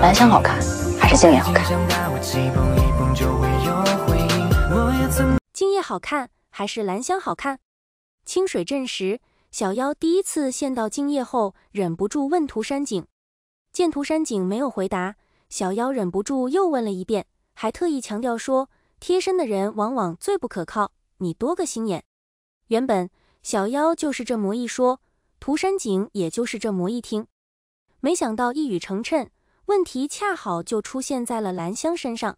兰香好看，还是静夜好看？静业好看，还是兰香好看？清水镇时，小妖第一次见到静叶后，忍不住问涂山璟。见涂山璟没有回答，小妖忍不住又问了一遍，还特意强调说：“贴身的人往往最不可靠，你多个心眼。”原本小妖就是这么一说，涂山璟也就是这么一听，没想到一语成谶。问题恰好就出现在了兰香身上。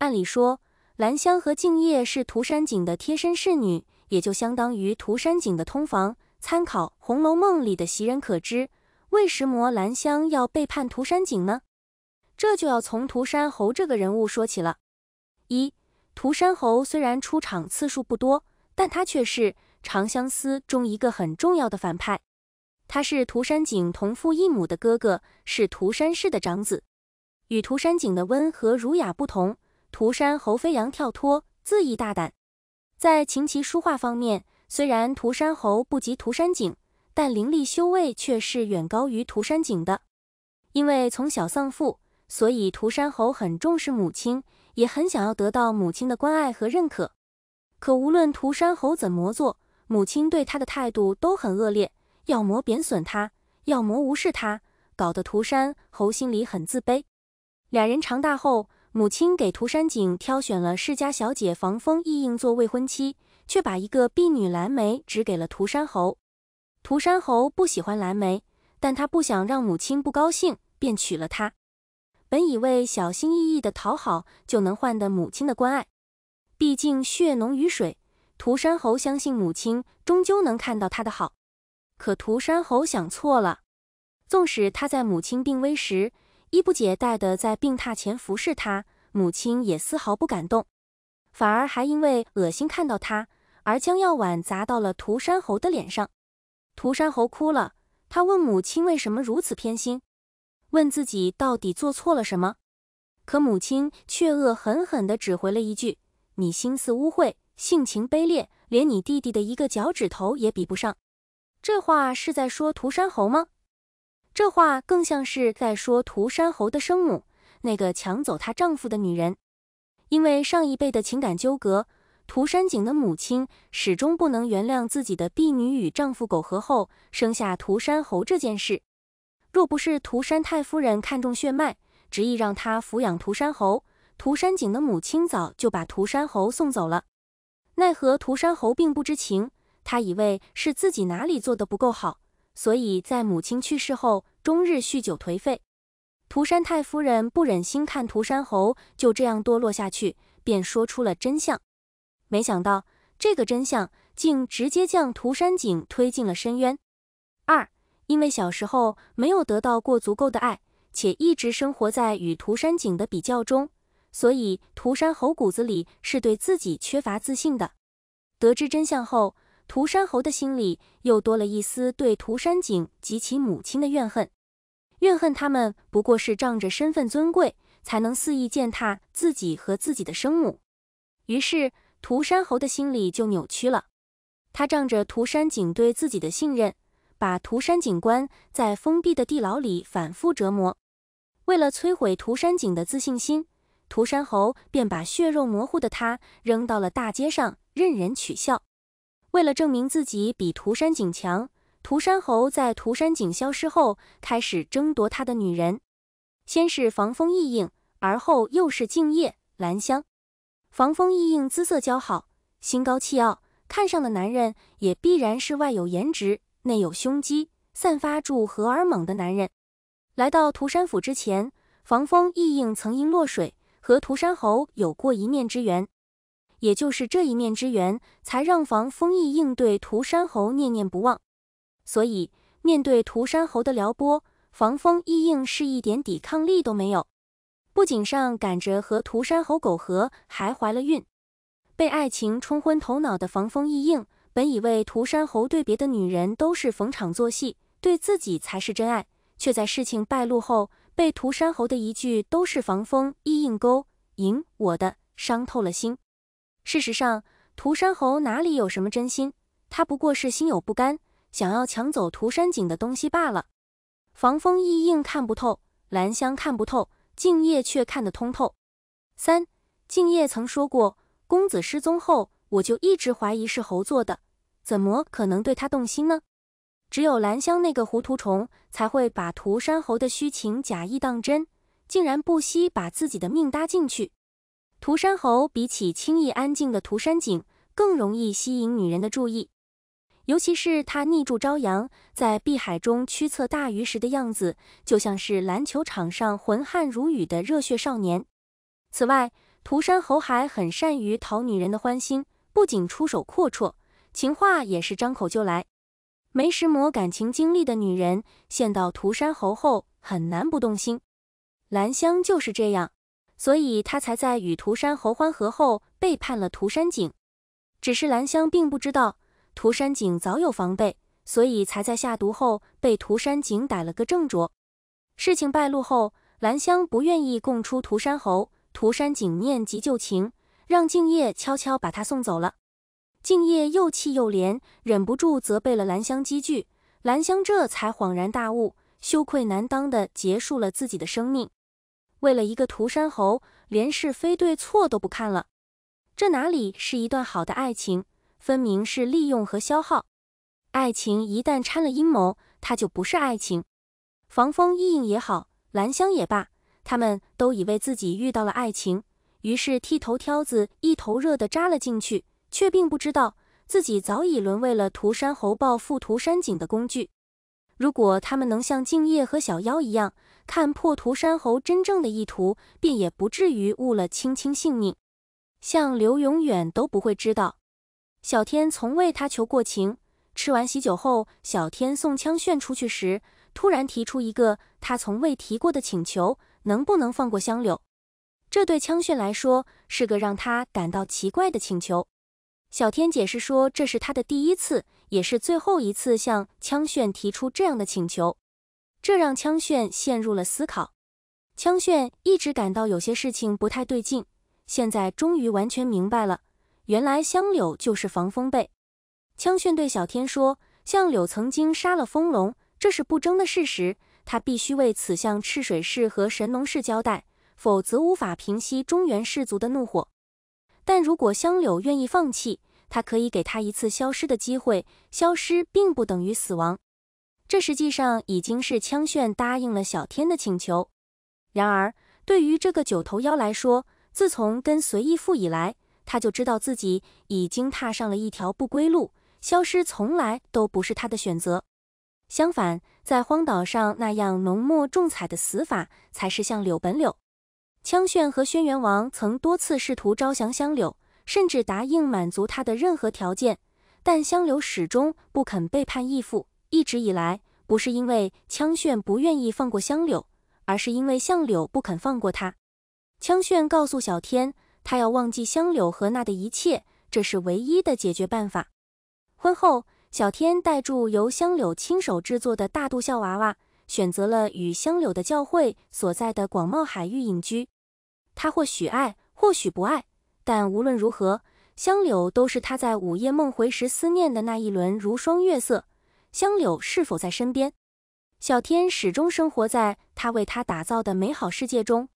按理说，兰香和静夜是涂山璟的贴身侍女，也就相当于涂山璟的通房。参考《红楼梦》里的袭人，可知为什么兰香要背叛涂山璟呢？这就要从涂山侯这个人物说起了。一，涂山侯虽然出场次数不多，但他却是《长相思》中一个很重要的反派。他是涂山璟同父异母的哥哥，是涂山氏的长子。与涂山璟的温和儒雅不同，涂山侯飞扬跳脱，恣意大胆。在琴棋书画方面，虽然涂山侯不及涂山璟，但灵力修为却是远高于涂山璟的。因为从小丧父，所以涂山侯很重视母亲，也很想要得到母亲的关爱和认可。可无论涂山侯怎么做，母亲对他的态度都很恶劣。要么贬损他，要么无视他，搞得涂山侯心里很自卑。俩人长大后，母亲给涂山璟挑选了世家小姐防风意映做未婚妻，却把一个婢女蓝莓指给了涂山侯。涂山侯不喜欢蓝莓，但他不想让母亲不高兴，便娶了她。本以为小心翼翼的讨好就能换得母亲的关爱，毕竟血浓于水。涂山侯相信母亲终究能看到他的好。可涂山侯想错了，纵使他在母亲病危时衣不解带的在病榻前服侍他，母亲也丝毫不感动，反而还因为恶心看到他而将药碗砸到了涂山侯的脸上。涂山侯哭了，他问母亲为什么如此偏心，问自己到底做错了什么，可母亲却恶狠狠地只回了一句：“你心思污秽，性情卑劣，连你弟弟的一个脚趾头也比不上。”这话是在说涂山侯吗？这话更像是在说涂山侯的生母，那个抢走她丈夫的女人。因为上一辈的情感纠葛，涂山璟的母亲始终不能原谅自己的婢女与丈夫苟合后生下涂山侯这件事。若不是涂山太夫人看中血脉，执意让她抚养涂山侯，涂山璟的母亲早就把涂山侯送走了。奈何涂山侯并不知情。他以为是自己哪里做的不够好，所以在母亲去世后，终日酗酒颓废。涂山太夫人不忍心看涂山侯就这样堕落下去，便说出了真相。没想到这个真相竟直接将涂山璟推进了深渊。二，因为小时候没有得到过足够的爱，且一直生活在与涂山璟的比较中，所以涂山侯骨子里是对自己缺乏自信的。得知真相后。涂山侯的心里又多了一丝对涂山璟及其母亲的怨恨，怨恨他们不过是仗着身份尊贵才能肆意践踏自己和自己的生母。于是，涂山侯的心里就扭曲了。他仗着涂山璟对自己的信任，把涂山警官在封闭的地牢里反复折磨。为了摧毁涂山璟的自信心，涂山侯便把血肉模糊的他扔到了大街上，任人取笑。为了证明自己比涂山璟强，涂山侯在涂山璟消失后开始争夺他的女人。先是防风易映，而后又是静夜兰香。防风易映姿色姣好，心高气傲，看上的男人也必然是外有颜值，内有胸肌，散发出荷尔蒙的男人。来到涂山府之前，防风易映曾因落水和涂山侯有过一面之缘。也就是这一面之缘，才让防风意应对涂山侯念念不忘。所以，面对涂山侯的撩拨，防风意应是一点抵抗力都没有。不仅上赶着和涂山侯苟合，还怀了孕。被爱情冲昏头脑的防风意应，本以为涂山侯对别的女人都是逢场作戏，对自己才是真爱，却在事情败露后，被涂山侯的一句“都是防风意应勾引我的”，伤透了心。事实上，涂山侯哪里有什么真心？他不过是心有不甘，想要抢走涂山璟的东西罢了。防风易应看不透，兰香看不透，敬业却看得通透。三，敬业曾说过，公子失踪后，我就一直怀疑是侯做的，怎么可能对他动心呢？只有兰香那个糊涂虫，才会把涂山侯的虚情假意当真，竟然不惜把自己的命搭进去。涂山侯比起轻易安静的涂山璟，更容易吸引女人的注意。尤其是他逆住朝阳，在碧海中驱策大鱼时的样子，就像是篮球场上浑汗如雨的热血少年。此外，涂山侯还很善于讨女人的欢心，不仅出手阔绰，情话也是张口就来。没什么感情经历的女人，见到涂山侯后很难不动心。兰香就是这样。所以他才在与涂山侯欢合后背叛了涂山璟，只是兰香并不知道涂山璟早有防备，所以才在下毒后被涂山璟逮了个正着。事情败露后，兰香不愿意供出涂山侯，涂山璟念及旧情，让敬业悄悄把他送走了。敬业又气又怜，忍不住责备了兰香几句，兰香这才恍然大悟，羞愧难当的结束了自己的生命。为了一个涂山侯，连是非对错都不看了，这哪里是一段好的爱情？分明是利用和消耗。爱情一旦掺了阴谋，它就不是爱情。防风意尹也好，兰香也罢，他们都以为自己遇到了爱情，于是剃头挑子一头热的扎了进去，却并不知道自己早已沦为了涂山侯报复涂山璟的工具。如果他们能像敬业和小妖一样，看破涂山侯真正的意图，便也不至于误了青青性命。香柳永远都不会知道，小天从未他求过情。吃完喜酒后，小天送枪炫出去时，突然提出一个他从未提过的请求：能不能放过香柳？这对枪炫来说是个让他感到奇怪的请求。小天解释说，这是他的第一次，也是最后一次向枪炫提出这样的请求。这让枪炫陷入了思考。枪炫一直感到有些事情不太对劲，现在终于完全明白了。原来香柳就是防风被。枪炫对小天说：“相柳曾经杀了风龙，这是不争的事实。他必须为此向赤水市和神农氏交代，否则无法平息中原氏族的怒火。但如果香柳愿意放弃，他可以给他一次消失的机会。消失并不等于死亡。”这实际上已经是枪炫答应了小天的请求。然而，对于这个九头妖来说，自从跟随义父以来，他就知道自己已经踏上了一条不归路。消失从来都不是他的选择。相反，在荒岛上那样浓墨重彩的死法，才是像柳本柳、枪炫和轩辕王曾多次试图招降香柳，甚至答应满足他的任何条件，但香柳始终不肯背叛义父。一直以来，不是因为枪炫不愿意放过香柳，而是因为相柳不肯放过他。枪炫告诉小天，他要忘记香柳和那的一切，这是唯一的解决办法。婚后，小天带住由香柳亲手制作的大肚笑娃娃，选择了与香柳的教会所在的广袤海域隐居。他或许爱，或许不爱，但无论如何，香柳都是他在午夜梦回时思念的那一轮如霜月色。香柳是否在身边？小天始终生活在他为他打造的美好世界中。